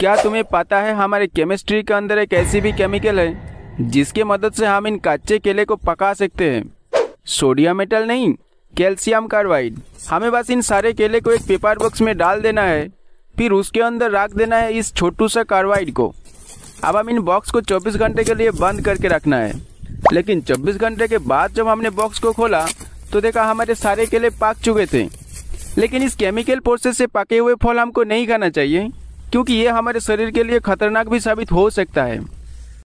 क्या तुम्हें पता है हमारे केमिस्ट्री के अंदर एक ऐसी भी केमिकल है जिसके मदद से हम इन कच्चे केले को पका सकते हैं सोडियम मेटल नहीं कैल्शियम कार्बाइड हमें बस इन सारे केले को एक पेपर बॉक्स में डाल देना है फिर उसके अंदर रख देना है इस छोटू सा कार्बाइड को अब हम इन बॉक्स को 24 घंटे के लिए बंद करके रखना है लेकिन 24 घंटे के बाद जब हमने बॉक्स को खोला तो देखा हमारे सारे केले पक चुके थे लेकिन इस केमिकल प्रोसेस से पके हुए फल हमको नहीं खाना चाहिए क्योंकि ये हमारे शरीर के लिए खतरनाक भी साबित हो सकता है